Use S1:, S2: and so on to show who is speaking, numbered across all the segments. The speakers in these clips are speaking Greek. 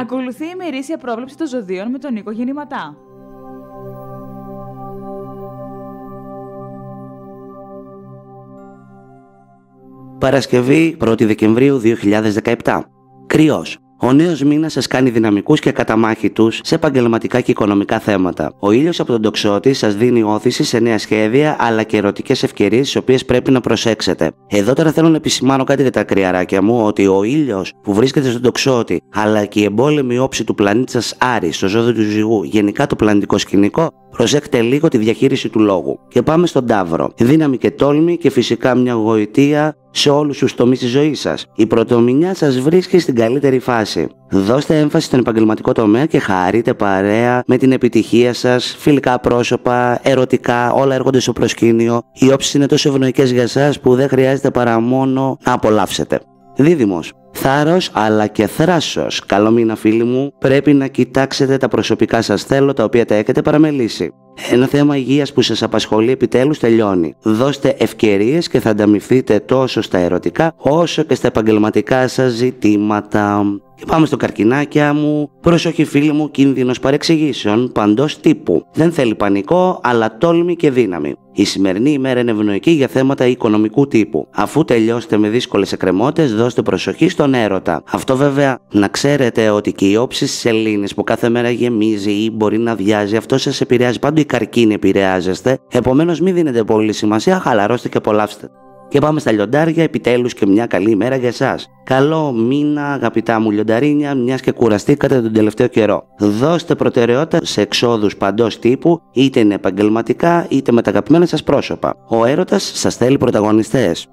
S1: Ακολουθεί η ημερήσια πρόβλεψη των ζωδίων με τον Νίκο Γεννηματά. Παρασκευή 1η Δεκεμβρίου 2017. Κρυός. Ο νέος μήνας σας κάνει δυναμικούς και καταμάχητους σε επαγγελματικά και οικονομικά θέματα. Ο ήλιος από τον τοξότη σας δίνει όθηση σε νέα σχέδια αλλά και ερωτικές ευκαιρίες τι οποίες πρέπει να προσέξετε. Εδώ τώρα θέλω να επισημάνω κάτι για τα κρυαράκια μου ότι ο ήλιος που βρίσκεται στον τοξότη αλλά και η εμπόλεμη όψη του πλανήτη σας Άρη στο ζώδιο του ζυγού, γενικά το πλανητικό σκηνικό, Προσέχτε λίγο τη διαχείριση του λόγου. Και πάμε στον Ταύρο. Δύναμη και τόλμη και φυσικά μια γοητεία σε όλους τους τομείς της ζωής σας. Η πρωτομηνιά σας βρίσκει στην καλύτερη φάση. Δώστε έμφαση στον επαγγελματικό τομέα και χαρείτε παρέα με την επιτυχία σας, φιλικά πρόσωπα, ερωτικά, όλα έρχονται στο προσκήνιο. Οι όψεις είναι τόσο ευνοϊκές για εσάς που δεν χρειάζεται παρά μόνο να απολαύσετε. Δίδυμος θάρρος αλλά και θράσος. Καλό μήνα φίλοι μου, πρέπει να κοιτάξετε τα προσωπικά σας θέλω τα οποία τα έχετε παραμελήσει. Ένα θέμα υγείας που σας απασχολεί επιτέλους τελειώνει. Δώστε ευκαιρίες και θα ανταμυφθείτε τόσο στα ερωτικά όσο και στα επαγγελματικά σας ζητήματα. Και πάμε στο καρκινάκια μου. Προσοχή, φίλοι μου, κίνδυνος παρεξηγήσεων παντός τύπου. Δεν θέλει πανικό, αλλά τόλμη και δύναμη. Η σημερινή ημέρα είναι ευνοϊκή για θέματα οικονομικού τύπου. Αφού τελειώσετε με δύσκολες εκκρεμότητες, δώστε προσοχή στον έρωτα. Αυτό βέβαια να ξέρετε ότι και η όψη της σελήνης που κάθε μέρα γεμίζει ή μπορεί να βιάζει, αυτό σας επηρεάζει. Πάντω η καρκινη επηρεάζεστε. Επομένως, μην δίνετε πολύ σημασία, χαλαρώστε και απολαύστε. Και πάμε στα λιοντάρια, επιτέλους και μια καλή μέρα για εσάς. Καλό μήνα αγαπητά μου λιονταρίνια, μιας και κουραστήκατε τον τελευταίο καιρό. Δώστε προτεραιότητα σε εξόδους παντός τύπου, είτε είναι επαγγελματικά είτε με τα αγαπημένα σας πρόσωπα. Ο έρωτας σας θέλει πρωταγωνιστές.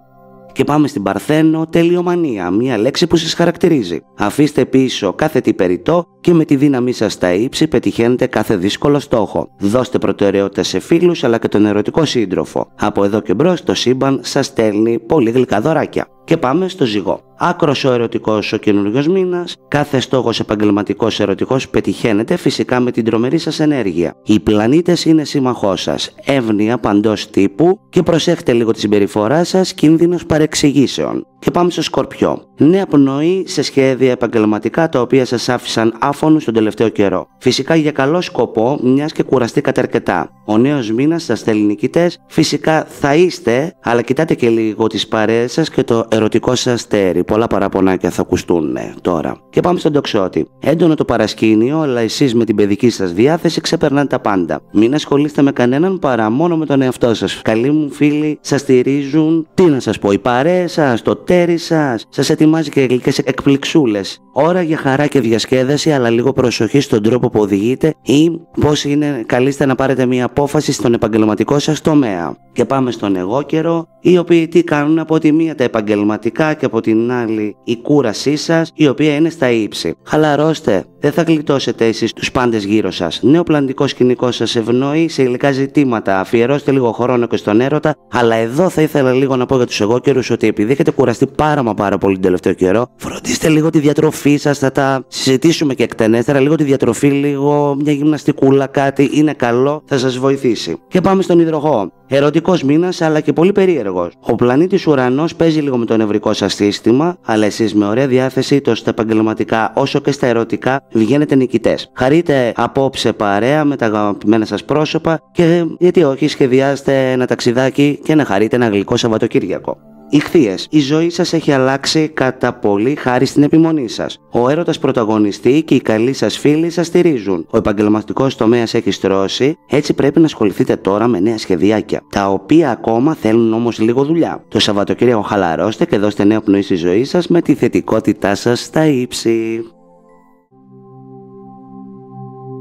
S1: Και πάμε στην Παρθένο, τελειομανία, μια λέξη που σας χαρακτηρίζει. Αφήστε πίσω κάθε τι περιττό και με τη δύναμή σας στα ύψη πετυχαίνετε κάθε δύσκολο στόχο. Δώστε προτεραιότητα σε φίλους αλλά και τον ερωτικό σύντροφο. Από εδώ και μπρος το σύμπαν σας στέλνει πολύ γλυκά δωράκια. Και πάμε στο ζυγό. Άκρος ο ερωτικός ο καινούριο μήνας, κάθε στόχος επαγγελματικός ερωτικός πετυχαίνεται φυσικά με την τρομερή σας ενέργεια. Οι πλανήτες είναι σύμμαχό σας, εύνοια παντός τύπου και προσέχετε λίγο τη συμπεριφορά σας, κίνδυνος παρεξηγήσεων. Και πάμε στο σκορπιό. Νέα πνοή σε σχέδια επαγγελματικά τα οποία σας άφησαν στον τελευταίο καιρό. Φυσικά για καλό σκοπό, μιας και κουραστήκατε αρκετά. Ο νέος μήνας σας θέλει νικητές, φυσικά θα είστε, αλλά κοιτάτε και λίγο τις παρέες σας και το ερωτικό σας αστέρι. Πολλά παραπονάκια θα ακουστούν ναι, τώρα. Και πάμε στον τοξότη. Έντονο το παρασκήνιο, αλλά εσείς με την παιδική σας διάθεση ξεπερνάτε τα πάντα. Μην ασχολείστε με κανέναν παρά μόνο με τον εαυτό σας. Καλοί μου φίλοι, σας στηρίζουν. Τι να σας πω, οι παρέε σας, το τέρι σας, σας ετοιμάζει και γλυκές εκπληξούλες. Ώρα για χαρά και διασκέδαση, αλλά λίγο προσοχή στον τρόπο που οδηγείτε ή πώς είναι καλείστε να πάρετε μια απόφαση στον επαγγελματικό σα τομέα. Και πάμε στον εγώ καιρό, οι οποίοι τι κάνουν από τη μία τα επαγγελματικά και από την άλλη η πω ειναι καλυτερα να παρετε μια αποφαση στον επαγγελματικο σας τομεα και παμε στον εγω καιρο οι οποιοι τι κανουν απο τη μια τα επαγγελματικα και απο την αλλη η κουραση σας, η οποία είναι στα ύψη. Χαλαρώστε, δεν θα γλιτώσετε εσείς τους πάντες γύρω σας. Νέο πλανητικό σκηνικό σας ευνοεί σε υλικά ζητήματα. Αφιερώστε λίγο χρόνο και στον έρωτα. Αλλά εδώ θα ήθελα λίγο να πω για τους εγώ καιρούς ότι επειδή έχετε κουραστεί πάρα πάρα πολύ τον τελευταίο καιρό, φροντίστε λίγο τη διατροφή σας. Θα τα συζητήσουμε και εκτενέστερα, λίγο τη διατροφή, λίγο μια γυμναστικούλα, κάτι είναι καλό, θα σας βοηθήσει. Και πάμε στον υδροχό. Ερωτικός μήνας, αλλά και πολύ περίεργος. Ο πλανήτης Ουρανός παίζει λίγο με το νευρικό σας σύστημα, αλλά εσείς με ωραία διάθεση, τόσο στα επαγγελματικά όσο και στα ερωτικά, βγαίνετε νικητές. Χαρείτε απόψε παρέα με τα αγαπημένα σας πρόσωπα και ε, γιατί όχι, σχεδιάστε ένα ταξιδάκι και να χαρείτε ένα γλυκό Σαββατοκύριακο. Ιχθείες. Η ζωή σας έχει αλλάξει κατά πολύ χάρη στην επιμονή σας. Ο έρωτας πρωταγωνιστή και οι καλοί σας φίλοι σας στηρίζουν. Ο επαγγελματικός τομέας έχει στρώσει, έτσι πρέπει να ασχοληθείτε τώρα με νέα σχεδιάκια, τα οποία ακόμα θέλουν όμως λίγο δουλειά. Το Σαββατοκύριακο χαλαρώστε και δώστε νέο πνοή στη ζωή σας με τη θετικότητά σας στα ύψη.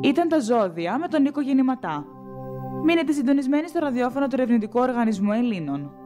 S1: Ήταν τα ζώδια με τον Νίκο Γεννηματά. Μείνετε συντονισμένοι στο ραδιόφωνο του Ερευνητικού Οργανισμού Ελλήνων.